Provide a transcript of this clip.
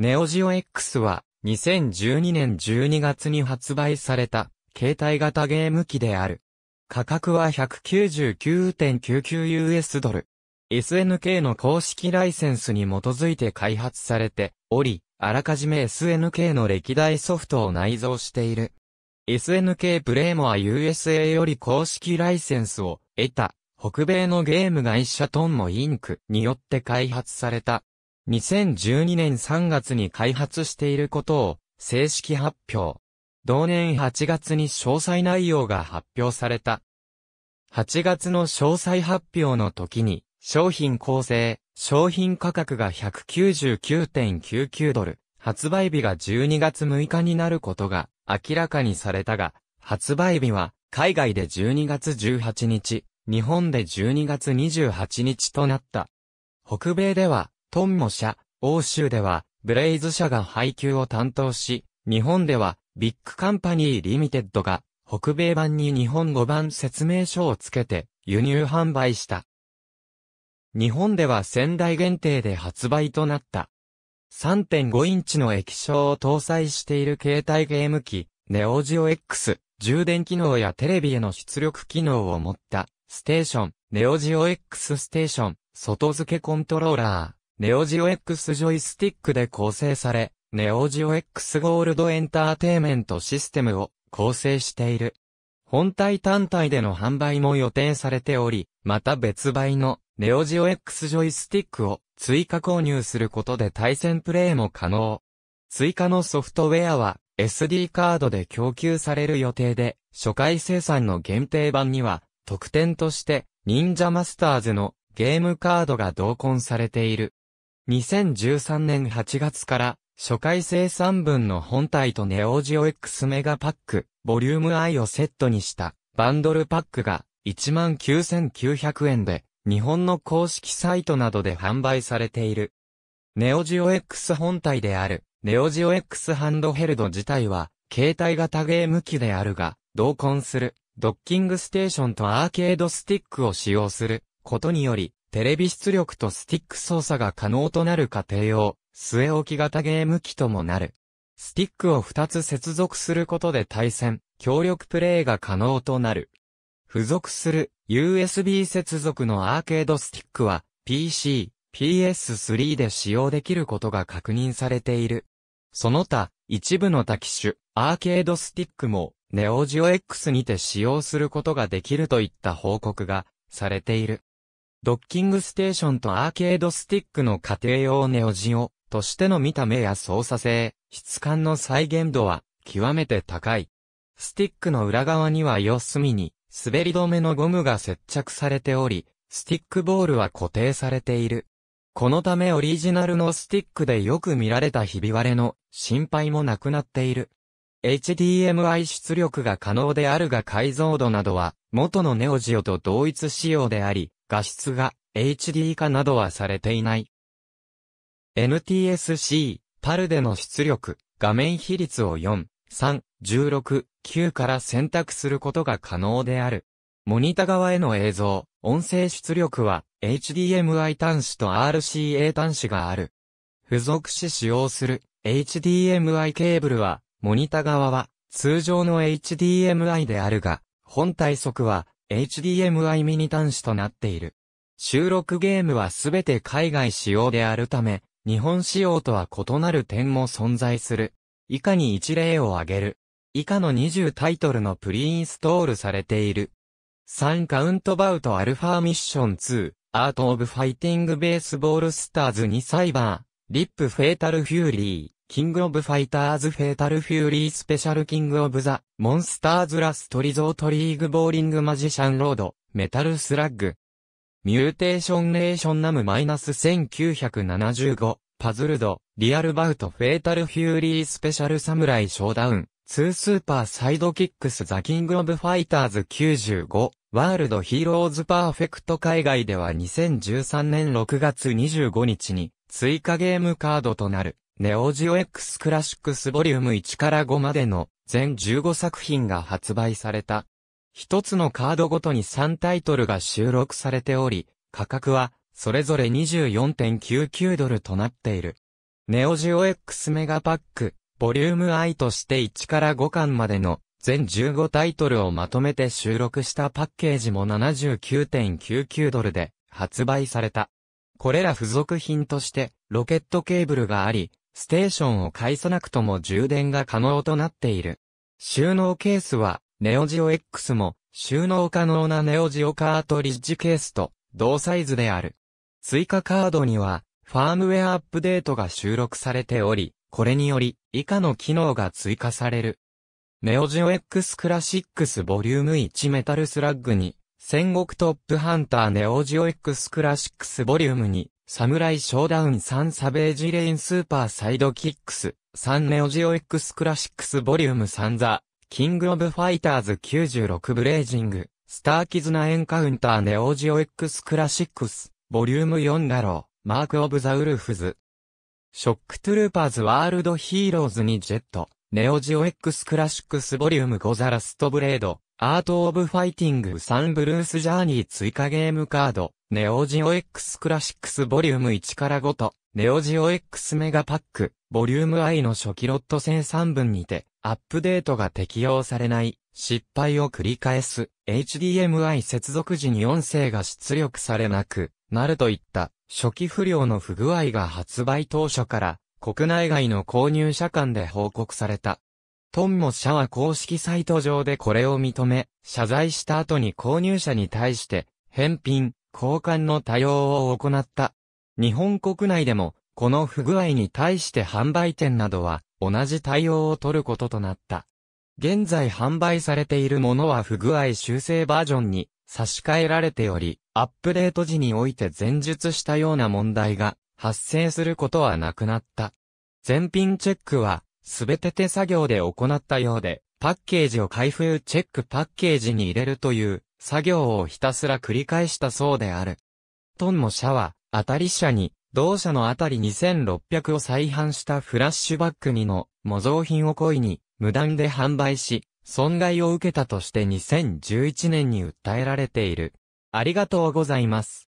ネオジオ X は、2012年12月に発売された、携帯型ゲーム機である。価格は 199.99US ドル。SNK の公式ライセンスに基づいて開発されており、あらかじめ SNK の歴代ソフトを内蔵している。SNK プレイモア USA より公式ライセンスを得た、北米のゲーム会社トンモインクによって開発された2012年3月に開発していることを正式発表。同年8月に詳細内容が発表された。8月の詳細発表の時に、商品構成、商品価格が199.99ドル、発売日が12月6日になることが明らかにされたが、発売日は海外で12月18日、日本で12月28日となった。北米ではトンモ社、欧州では、ブレイズ社が配給を担当し、日本では、ビッグカンパニーリミテッドが、北米版に日本語版説明書をつけて、輸入販売した。日本では仙台限定で発売となった。3.5インチの液晶を搭載している携帯ゲーム機、ネオジオ X、充電機能やテレビへの出力機能を持った、ステーション、ネオジオ X ステーション、外付けコントローラー。ネオジオ X ジョイスティックで構成され、ネオジオ X ゴールドエンターテイメントシステムを構成している。本体単体での販売も予定されており、また別売のネオジオ X ジョイスティックを追加購入することで対戦プレイも可能。追加のソフトウェアは SD カードで供給される予定で、初回生産の限定版には特典として忍者マスターズのゲームカードが同梱されている。2013年8月から、初回生産分の本体とネオジオ X メガパック、ボリューム I をセットにした、バンドルパックが、19,900円で、日本の公式サイトなどで販売されている。ネオジオ X 本体である、ネオジオ X ハンドヘルド自体は、携帯型ゲーム機であるが、同梱する、ドッキングステーションとアーケードスティックを使用することにより、テレビ出力とスティック操作が可能となる過程を、据え置き型ゲーム機ともなる。スティックを2つ接続することで対戦、協力プレイが可能となる。付属する USB 接続のアーケードスティックは PC、PS3 で使用できることが確認されている。その他、一部の多機種、アーケードスティックも、ネオジオ X にて使用することができるといった報告がされている。ドッキングステーションとアーケードスティックの家庭用ネオジオとしての見た目や操作性、質感の再現度は極めて高い。スティックの裏側には四隅に滑り止めのゴムが接着されており、スティックボールは固定されている。このためオリジナルのスティックでよく見られたひび割れの心配もなくなっている。HDMI 出力が可能であるが解像度などは元のネオジオと同一仕様であり、画質が HD 化などはされていない。NTSC、パルでの出力、画面比率を4、3、16、9から選択することが可能である。モニタ側への映像、音声出力は HDMI 端子と RCA 端子がある。付属し使用する HDMI ケーブルは、モニタ側は通常の HDMI であるが、本体速は HDMI ミニ端子となっている。収録ゲームはすべて海外仕様であるため、日本仕様とは異なる点も存在する。以下に一例を挙げる。以下の20タイトルのプリインストールされている。3カウントバウトアルファミッション2、アートオブファイティングベースボールスターズ2サイバー、リップフェイタルフューリー、キングオブファイターズフェータルフューリースペシャルキングオブザ、モンスターズラストリゾートリーグボーリングマジシャンロード、メタルスラッグ。ミューテーションレーションナムマイナス1975、パズルド、リアルバウトフェータルフューリースペシャルサムライショーダウン、2スーパーサイドキックスザキングオブファイターズ95、ワールドヒーローズパーフェクト海外では2013年6月25日に追加ゲームカードとなる。ネオジオ X クラシックスボリューム1から5までの全15作品が発売された。一つのカードごとに3タイトルが収録されており、価格はそれぞれ24.99ドルとなっている。ネオジオ X メガパック、ボリューム I として1から5巻までの全15タイトルをまとめて収録したパッケージも79.99ドルで発売された。これら付属品としてロケットケーブルがあり、ステーションを介さなくとも充電が可能となっている。収納ケースは、ネオジオ X も、収納可能なネオジオカートリッジケースと、同サイズである。追加カードには、ファームウェアアップデートが収録されており、これにより、以下の機能が追加される。ネオジオ X クラシックスボリューム1メタルスラッグに、戦国トップハンターネオジオ X クラシックスボリュームに、サムライショーダウン3サベージレインスーパーサイドキックス3ネオジオ X クラシックスボリューム3ザキングオブファイターズ96ブレイジングスターキズナエンカウンターネオジオ X クラシックスボリューム4ラロー、マークオブザウルフズショックトゥルーパーズワールドヒーローズにジェットネオジオ X クラシックスボリューム5ザラストブレードアートオブファイティング3ブルースジャーニー追加ゲームカードネオジオ X クラシックスボリューム1から5と、ネオジオ X メガパック、ボリューム I の初期ロット生3分にて、アップデートが適用されない、失敗を繰り返す、HDMI 接続時に音声が出力されなくなるといった、初期不良の不具合が発売当初から、国内外の購入者間で報告された。トンモ社は公式サイト上でこれを認め、謝罪した後に購入者に対して、返品、交換の多用を行った。日本国内でも、この不具合に対して販売店などは、同じ対応を取ることとなった。現在販売されているものは不具合修正バージョンに差し替えられており、アップデート時において前述したような問題が発生することはなくなった。全品チェックは、すべて手作業で行ったようで、パッケージを開封チェックパッケージに入れるという作業をひたすら繰り返したそうである。トンも社は、当たり社に、同社のあたり2600を再販したフラッシュバック2の模造品を故意に無断で販売し、損害を受けたとして2011年に訴えられている。ありがとうございます。